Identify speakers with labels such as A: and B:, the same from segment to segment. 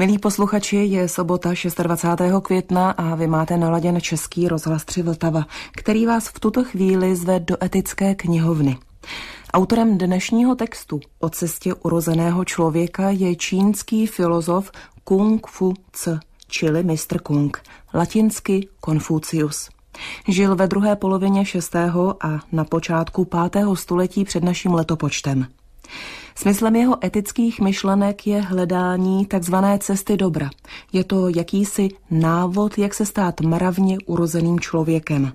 A: Milí posluchači, je sobota 26. května a vy máte naladěn Český rozhlas 3 Vltava, který vás v tuto chvíli zve do etické knihovny. Autorem dnešního textu o cestě urozeného člověka je čínský filozof Kung Fu C, čili mistr Kung, latinsky Konfucius. Žil ve druhé polovině 6. a na počátku 5. století před naším letopočtem. Smyslem jeho etických myšlenek je hledání tzv. cesty dobra. Je to jakýsi návod, jak se stát mravně urozeným člověkem.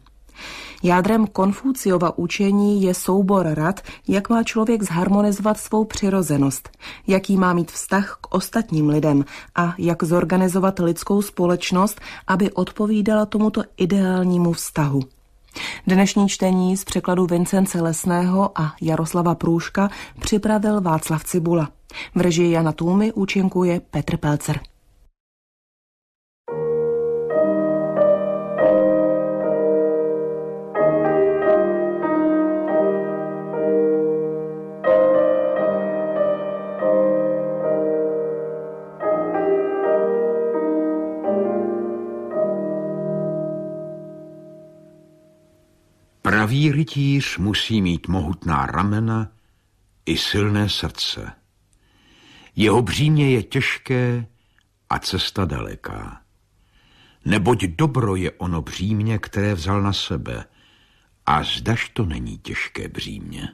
A: Jádrem Konfuciova učení je soubor rad, jak má člověk zharmonizovat svou přirozenost, jaký má mít vztah k ostatním lidem a jak zorganizovat lidskou společnost, aby odpovídala tomuto ideálnímu vztahu. Dnešní čtení z překladu Vincence Lesného a Jaroslava Průška připravil Václav Cibula. V režii Jana Tůmy účinkuje Petr Pelcer.
B: rytíř musí mít mohutná ramena i silné srdce. Jeho břímě je těžké a cesta daleká. Neboť dobro je ono břímě, které vzal na sebe. A zdaž to není těžké břímě.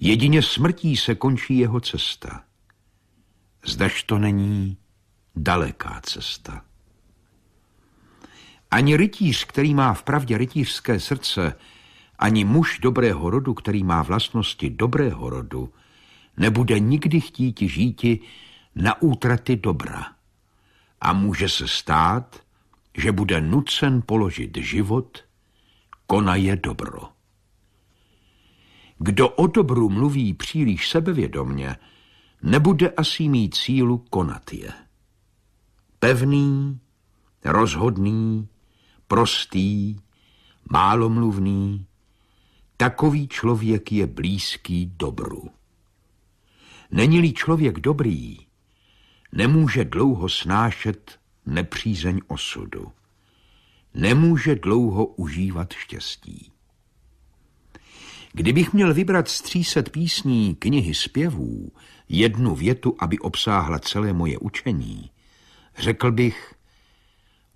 B: Jedině smrtí se končí jeho cesta. Zdaž to není daleká cesta. Ani rytíř, který má v pravdě rytířské srdce, ani muž dobrého rodu, který má vlastnosti dobrého rodu, nebude nikdy chtít žíti na útraty dobra. A může se stát, že bude nucen položit život, konaje dobro. Kdo o dobru mluví příliš sebevědomně, nebude asi mít sílu konat je. Pevný, rozhodný, prostý, málomluvný, Takový člověk je blízký dobru. Není-li člověk dobrý, nemůže dlouho snášet nepřízeň osudu. Nemůže dlouho užívat štěstí. Kdybych měl vybrat z 300 písní knihy zpěvů jednu větu, aby obsáhla celé moje učení, řekl bych,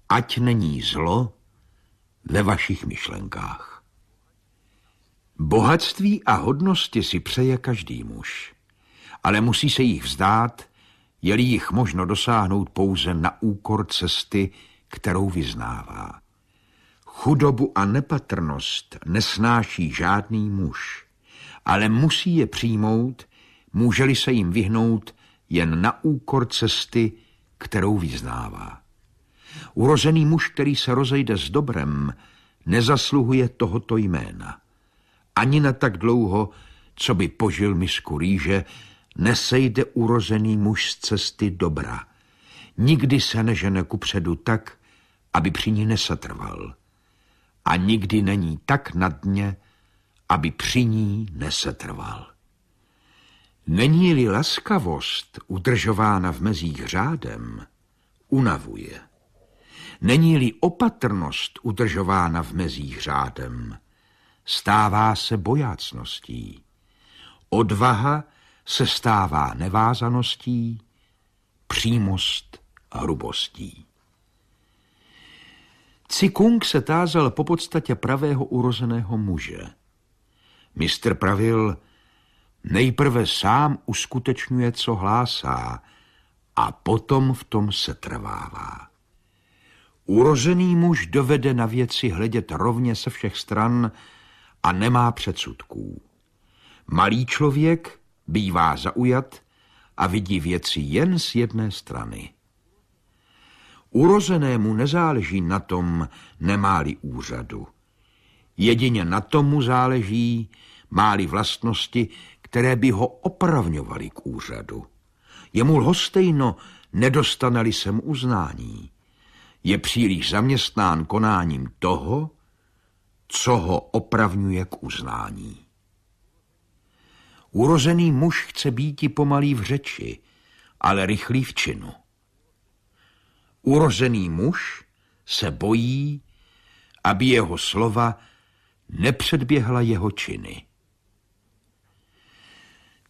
B: ať není zlo ve vašich myšlenkách. Bohatství a hodnosti si přeje každý muž, ale musí se jich vzdát, je-li jich možno dosáhnout pouze na úkor cesty, kterou vyznává. Chudobu a nepatrnost nesnáší žádný muž, ale musí je přijmout, může-li se jim vyhnout jen na úkor cesty, kterou vyznává. Urozený muž, který se rozejde s dobrem, nezasluhuje tohoto jména – ani na tak dlouho, co by požil misku rýže, nesejde urozený muž z cesty dobra. Nikdy se nežene kupředu tak, aby při ní nesetrval. A nikdy není tak na dně, aby při ní nesetrval. Není-li laskavost udržována v mezích řádem, unavuje. Není-li opatrnost udržována v mezích řádem, stává se bojácností. Odvaha se stává nevázaností, přímost hrubostí. Cikung se tázal po podstatě pravého urozeného muže. Mistr pravil, nejprve sám uskutečňuje, co hlásá, a potom v tom se trvává. Urozený muž dovede na věci hledět rovně se všech stran, a nemá předsudků. Malý člověk bývá zaujat a vidí věci jen z jedné strany. Urozenému nezáleží na tom, nemáli úřadu. Jedině na tomu záleží, máli vlastnosti, které by ho opravňovaly k úřadu. Je mu lhostejno, nedostaneli sem uznání. Je příliš zaměstnán konáním toho, co ho opravňuje k uznání. Urozený muž chce být i pomalý v řeči, ale rychlý v činu. Urozený muž se bojí, aby jeho slova nepředběhla jeho činy.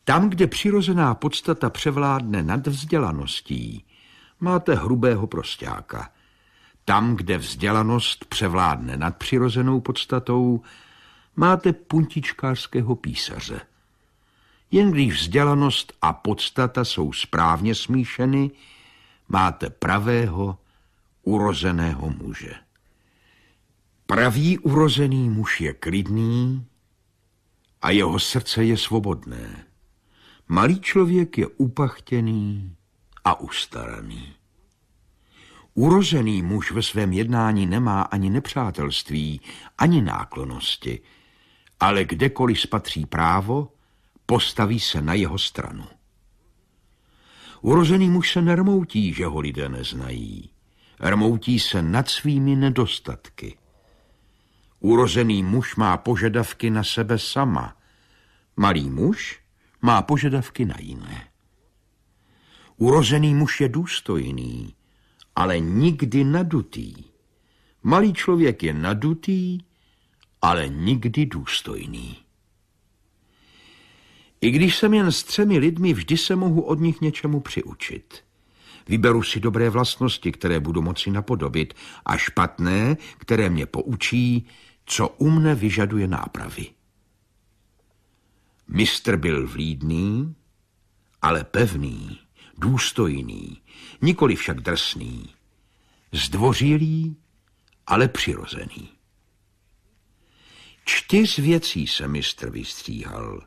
B: Tam, kde přirozená podstata převládne nad vzdělaností, máte hrubého prostáka, tam, kde vzdělanost převládne nad přirozenou podstatou, máte puntičkářského písaře. Jen když vzdělanost a podstata jsou správně smíšeny, máte pravého, urozeného muže. Pravý urozený muž je klidný a jeho srdce je svobodné. Malý člověk je upachtěný a ustaraný. Urozený muž ve svém jednání nemá ani nepřátelství, ani náklonosti, ale kdekoliv spatří právo, postaví se na jeho stranu. Urozený muž se nermoutí, že ho lidé neznají. Rmoutí se nad svými nedostatky. Urozený muž má požadavky na sebe sama. Malý muž má požadavky na jiné. Urozený muž je důstojný, ale nikdy nadutý. Malý člověk je nadutý, ale nikdy důstojný. I když jsem jen s třemi lidmi, vždy se mohu od nich něčemu přiučit. Vyberu si dobré vlastnosti, které budu moci napodobit, a špatné, které mě poučí, co u mne vyžaduje nápravy. Mistr byl vlídný, ale pevný důstojný, nikoli však drsný, zdvořilý, ale přirozený. Čtyř věcí se mistr vystříhal.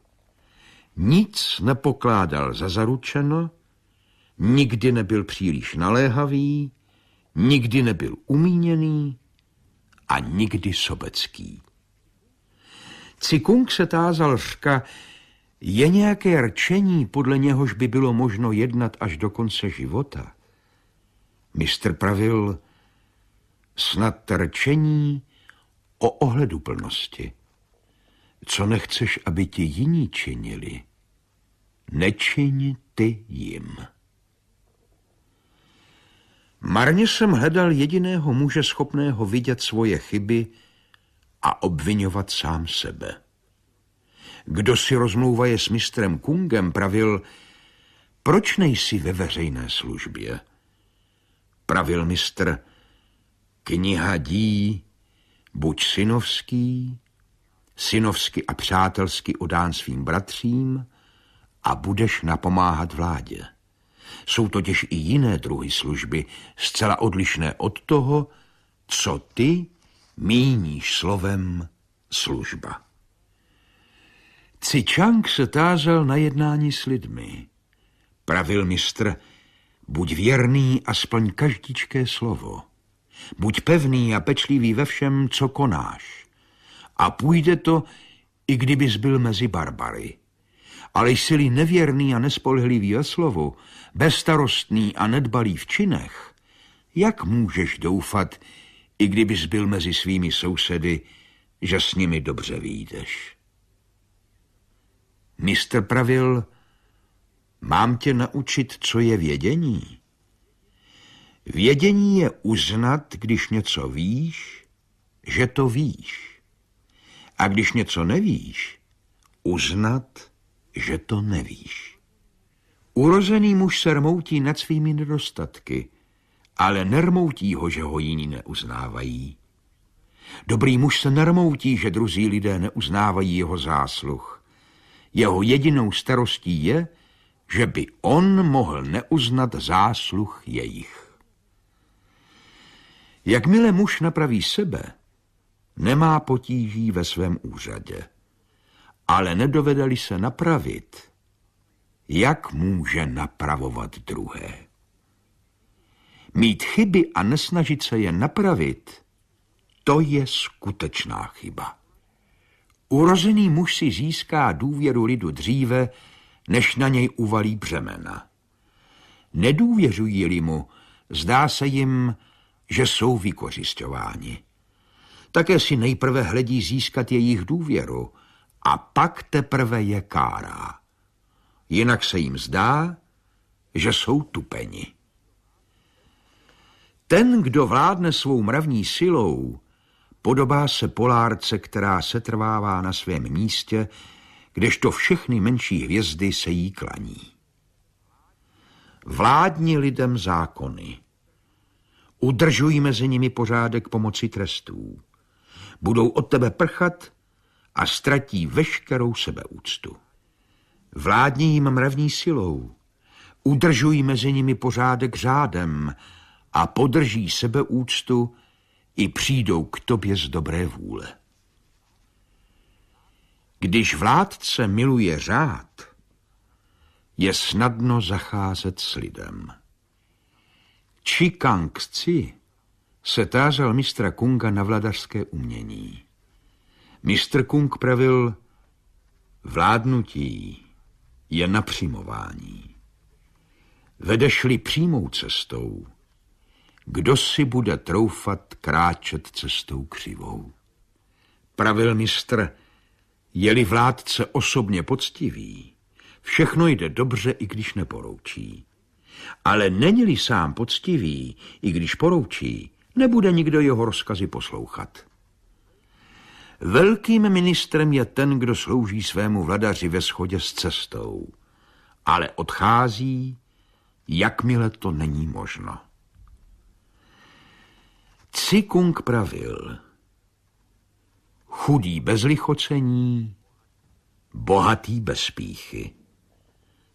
B: Nic nepokládal za zaručeno, nikdy nebyl příliš naléhavý, nikdy nebyl umíněný a nikdy sobecký. Cikung se tázal řka, je nějaké rčení, podle něhož by bylo možno jednat až do konce života? Mistr pravil, snad rčení o ohleduplnosti. Co nechceš, aby ti jiní činili, nečiň ty jim. Marně jsem hledal jediného muže schopného vidět svoje chyby a obvinovat sám sebe kdo si rozmlouvaje s mistrem Kungem, pravil, proč nejsi ve veřejné službě? Pravil mistr, kniha dí, buď synovský, synovsky a přátelsky odán svým bratřím a budeš napomáhat vládě. Jsou totiž i jiné druhy služby, zcela odlišné od toho, co ty míníš slovem služba. Cičang se tázel na jednání s lidmi. Pravil mistr, buď věrný aspoň každičké slovo. Buď pevný a pečlivý ve všem, co konáš. A půjde to, i kdybys byl mezi barbary. Ale jsi-li nevěrný a nespolehlivý ve slovu, bezstarostný a nedbalý v činech, jak můžeš doufat, i kdybys byl mezi svými sousedy, že s nimi dobře výjdeš? Mistr pravil, mám tě naučit, co je vědění. Vědění je uznat, když něco víš, že to víš. A když něco nevíš, uznat, že to nevíš. Urozený muž se rmoutí nad svými nedostatky, ale nermoutí ho, že ho jiní neuznávají. Dobrý muž se nermoutí, že druzí lidé neuznávají jeho zásluh. Jeho jedinou starostí je, že by on mohl neuznat zásluh jejich. Jakmile muž napraví sebe, nemá potíží ve svém úřadě. Ale nedovedali se napravit, jak může napravovat druhé. Mít chyby a nesnažit se je napravit, to je skutečná chyba. Urozený muž si získá důvěru lidu dříve, než na něj uvalí břemena. Nedůvěřují-li mu, zdá se jim, že jsou vykořišťováni. Také si nejprve hledí získat jejich důvěru a pak teprve je kárá. Jinak se jim zdá, že jsou tupeni. Ten, kdo vládne svou mravní silou, podobá se polárce, která setrvává na svém místě, kdežto všechny menší hvězdy se jí klaní. Vládni lidem zákony. Udržuj mezi nimi pořádek pomocí trestů. Budou od tebe prchat a ztratí veškerou sebeúctu. Vládni jim mravní silou. Udržuj mezi nimi pořádek řádem a podrží sebeúctu i přijdou k tobě z dobré vůle. Když vládce miluje řád, je snadno zacházet s lidem. Či Kang Tsi se tázal mistra Kunga na vladařské umění. Mistr Kung pravil, vládnutí je napřimování. Vedeš-li přímou cestou, kdo si bude troufat kráčet cestou křivou. Pravil mistr, je-li vládce osobně poctivý, všechno jde dobře, i když neporoučí. Ale není-li sám poctivý, i když poroučí, nebude nikdo jeho rozkazy poslouchat. Velkým ministrem je ten, kdo slouží svému vladaři ve shodě s cestou, ale odchází, jakmile to není možno. Cikung pravil, chudý bez lichocení, bohatý bez píchy.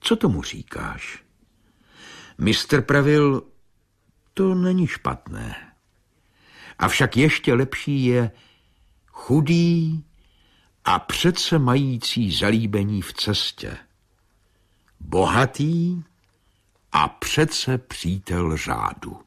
B: Co tomu říkáš? Mistr pravil, to není špatné. Avšak ještě lepší je chudý a přece mající zalíbení v cestě. Bohatý a přece přítel řádu.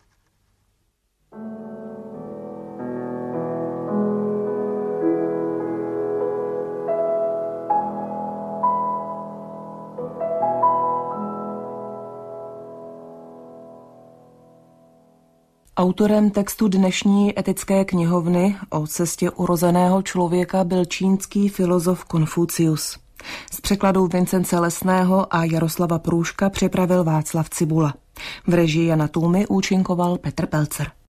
A: Autorem textu dnešní etické knihovny o cestě urozeného člověka byl čínský filozof Konfucius. S překladou Vincence Lesného a Jaroslava Průška připravil Václav Cibula. V režii Jana Tůmy účinkoval Petr Pelcer.